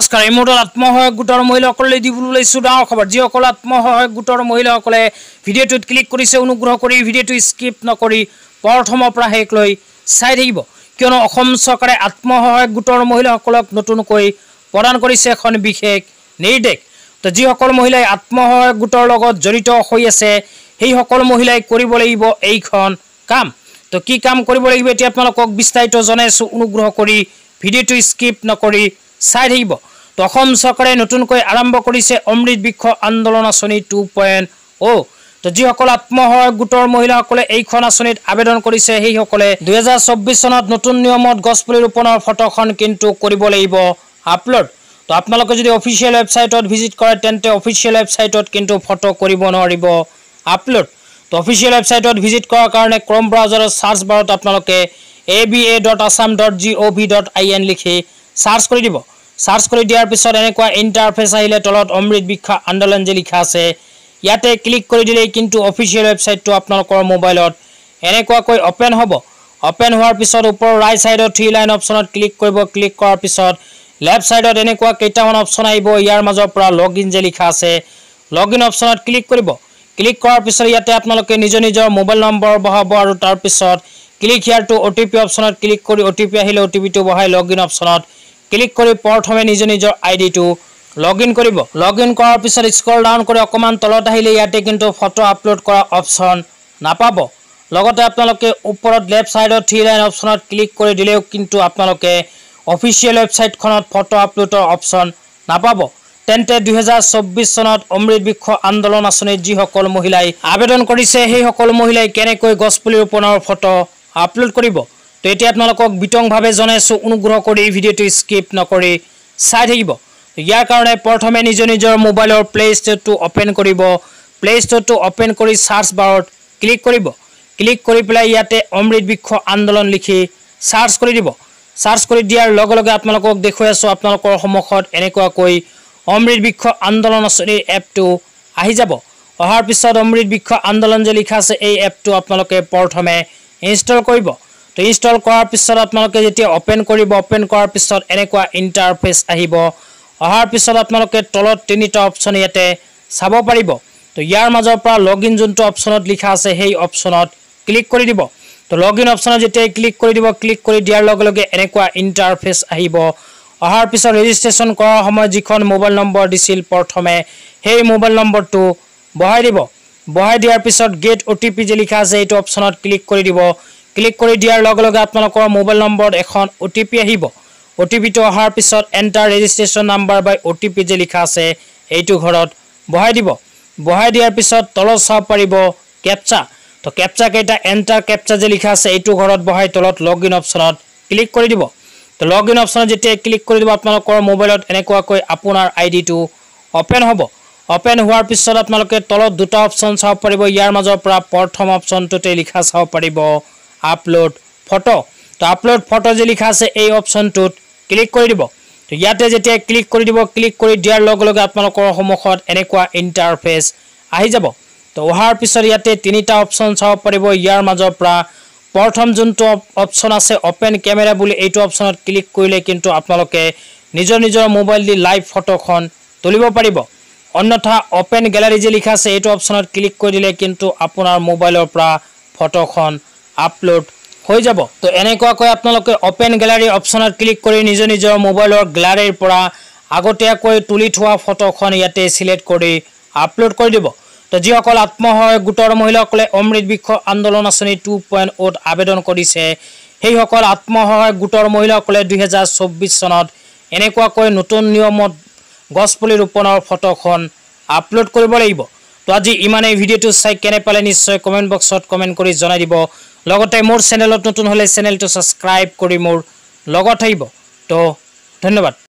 নমস্কাৰ এই মুহূৰ্তত আত্মসহায়ক গোটৰ মহিলাসকললৈ দিবলৈ লৈছোঁ ডাঙৰ খবৰ যিসকল আত্মসহায়ক গোটৰ মহিলাসকলে ভিডিঅ'টোত ক্লিক কৰিছে অনুগ্ৰহ কৰি ভিডিঅ'টো স্কিপ নকৰি প্ৰথমৰ পৰা শেষ লৈ চাই থাকিব কিয়নো অসম চৰকাৰে আত্মসহায়ক গোটৰ মহিলাসকলক নতুনকৈ প্ৰদান কৰিছে এখন বিশেষ নিৰ্দেশ তো যিসকল মহিলাই আত্মসহায়ক গোটৰ লগত জড়িত হৈ আছে সেইসকল মহিলাই কৰিব লাগিব এইখন কাম তো কি কাম কৰিব লাগিব এতিয়া আপোনালোকক বিস্তাৰিত জনাইছোঁ অনুগ্ৰহ কৰি ভিডিঅ'টো স্কিপ নকৰি চাই থাকিব অসম চৰকাৰে নতুনকৈ আৰম্ভ কৰিছে অমৃত বৃক্ষ আন্দোলন আঁচনি টু পইণ্ট অ' তো যিসকল আত্মসহায়ক গোটৰ মহিলাসকলে এইখন আঁচনিত আবেদন কৰিছে সেইসকলে দুহেজাৰ চৌব্বিছ চনত নতুন নিয়মত গছপুলি ৰোপণৰ ফটোখন কিন্তু কৰিব লাগিব আপলোড তো আপোনালোকে যদি অফিচিয়েল ৱেবছাইটত ভিজিট কৰে তেন্তে অফিচিয়েল ৱেবছাইটত কিন্তু ফটো কৰিব নোৱাৰিব আপলোড তো অফিচিয়েল ৱেবছাইটত ভিজিট কৰাৰ কাৰণে ক্ৰম ব্ৰাউজাৰৰ চাৰ্চ বাৰত আপোনালোকে A B A dot Assam dot G O' V dot I N লিখি চাৰ্চ কৰি দিব সার্চ করে দিয়ার পিছত এনেকা ইন্টারফেস আহিলে তলত অমৃত বিক্ষা আন্দোলন যে লিখা আছে ইয়াতে ক্লিক করে দিলেই কিন্তু অফিসিয়াল ওয়েবসাইটটা আপনার মোবাইলত এনেকাকি ওপেন হব ওপেন হওয়ার পিছত উপর রাই সাইডত থ্রি লাইন অপশনত ক্লিক করব ক্লিক করার পিছত লেফট সাইডত এনেকা কেটামান অপশন আইব ইয়ার মাজের লগ ইন যে লিখা আছে লগ ইন অপশনত ক্লিক করব ক্লিক করার পিছত ইয়াতে আপনাদের নিজ নিজের মোবাইল নম্বর বহাব আর তারপর ক্লিক হিয়ার টু অটিপি অপশনত ক্লিক করে অটিপি আহিলে অটিপিটা বহাই লগ ইন অপশনত ক্লিক কৰি প্ৰথমে নিজ নিজৰ আই ডিটো লগইন কৰিব লগইন কৰাৰ পিছত স্কল ডাউন কৰি অকণমান তলত আহিলে ইয়াতে কিন্তু ফটো আপলোড কৰা অপশ্যন নাপাব লগতে আপোনালোকে ওপৰত লেফ্ট ছাইডৰ থ্ৰী লাইন অপশ্যনত ক্লিক কৰি দিলেও কিন্তু আপোনালোকে অফিচিয়েল ৱেবছাইটখনত ফটো আপলোডৰ অপশ্যন নাপাব তেন্তে দুহেজাৰ চৌব্বিছ চনত অমৃত বৃক্ষ আন্দোলন আঁচনিত যিসকল মহিলাই আবেদন কৰিছে সেইসকল মহিলাই কেনেকৈ গছপুলি ৰোপণৰ ফটো আপলোড কৰিব তো এটি আপনার বিতংভাবে জানাইছো অনুগ্রহ করে এই ভিডিওটি স্কিপ নকর চাই থাকিব ইয়ার কারণে প্রথমে নিজ নিজের মোবাইলের প্লে স্টোরটি অপেন করব প্লে স্টোরটি অপেন করে সার্চ বারত ক্লিক করব ক্লিক করে পেলায় ইয়াতে অমৃত বৃক্ষ আন্দোলন লিখে সার্চ করে দিব সার্চ করে দিয়ার লগে আপনার দেখো আপনার সম্মুখত এনেকাক অমৃত বৃক্ষ আন্দোলন আঁচনির এপটি আহি যাব অহার পিছত অমৃত বৃক্ষ আন্দোলন যে লিখা আছে এই এপটি আপনাদের প্রথমে ইনস্টল করব তো ইনষ্টল করার পিছত আপনাদের যেটা ওপেন করব ওপেন করার পিছত এনেকা ইন্টারফেস আহিব অহার পিছত আপনাদের তলত তিনটা অপশন ইয়াতে চাব পাৰিব তো ইয়ার মাজেরপা লগ ইন যুক্ত অপশনত লিখা আছে সেই অপশনত ক্লিক করে দিব তো লগ ইন অপশনত যেটাই ক্লিক করে দিব ক্লিক করে দিয়ারে এনেকা ইন্টারফেস আহিব অহার পিছত রেজিস্ট্রেশন করার সময় যখন মোবাইল নম্বর দিছিল প্রথমে সেই মোবাইল নম্বরটি বহাই দিব বহাই দিয়ার পিছত গেট ওটিপি যে লিখা আছে এই অপশনত ক্লিক করে দিব ক্লিক কৰি দিয়াৰ লগে লগে আপোনালোকৰ মোবাইল নম্বৰত এখন অ' টি পি আহিব অ' টি পিটো অহাৰ পিছত enter registration number by O' T P যে লিখা আছে সেইটো ঘৰত বহাই দিব বহাই দিয়াৰ পিছত তলত চাব পাৰিব কেপচা তো কেপচাকেইটা এণ্টাৰ কেপচা যে লিখা আছে এইটো ঘৰত বহাই তলত লগ ইন অপশ্যনত ক্লিক কৰি দিব তো লগ ইন অপশ্যনত যেতিয়াই ক্লিক কৰি দিব আপোনালোকৰ মোবাইলত এনেকুৱাকৈ আপোনাৰ আই ডিটো অ'পেন হ'ব অ'পেন হোৱাৰ পিছত আপোনালোকে তলত দুটা অপশ্যন চাব পাৰিব ইয়াৰ মাজৰ পৰা প্ৰথম অপশ্যনটোতে লিখা চাব পাৰিব আপলোড ফটো তো আপলোড ফটো যে লিখা আছে এই অপশনটো ক্লিক করে দিব তো ইয়াতে যেতিয়া ক্লিক করে দিব ক্লিক করে দিয়ার লগে আপনার সম্মুখত এনেকা ইন্টারফেস আহি যাব তো অহার পিছত ইয়াতে তিনিটা অপশন চাব পাৰিব ইয়ার মাজপরা প্রথম যুক্ত অপশন আছে অপেন কেমেরা বলে এই অপশনত ক্লিক করলে কিন্তু আপনাদের নিজের নিজের মোবাইল দিয়ে লাইভ ফটোখন তুলিব পাৰিব। অন্যথা অপেন গ্যালাৰি যে লিখা আছে এই অপশনত ক্লিক কৰে দিলে কিন্তু আপনাৰ মোবাইলেৰ পৰা ফটোখন আপলোড হৈ যাব তো এনেকুৱাকৈ আপোনালোকে অপেন গেলাৰী অপশ্যনত ক্লিক কৰি নিজৰ নিজৰ মোবাইলৰ গেলাৰীৰ পৰা আগতীয়াকৈ তুলি থোৱা ফটোখন ইয়াতে ছিলেক্ট কৰি আপলোড কৰি দিব তো যিসকল আত্মসহায়ক গোটৰ মহিলাসকলে অমৃত বৃক্ষ আন্দোলন আঁচনি টু পইণ্ট অ'ত আবেদন কৰিছে সেইসকল আত্মসহায়ক গোটৰ মহিলাসকলে দুহেজাৰ চৌব্বিছ চনত এনেকুৱাকৈ নতুন নিয়মত গছপুলি ৰোপণৰ ফটোখন আপলোড কৰিব লাগিব তো আজি ইমানেই ভিডিঅ'টো চাই কেনে পালে নিশ্চয় কমেণ্ট বক্সত কমেণ্ট কৰি জনাই দিব লগতে মোৰ চেনেলত নতুন হ'লে চেনেলটো ছাবস্ক্ৰাইব কৰি মোৰ লগত আহিব তো ধন্যবাদ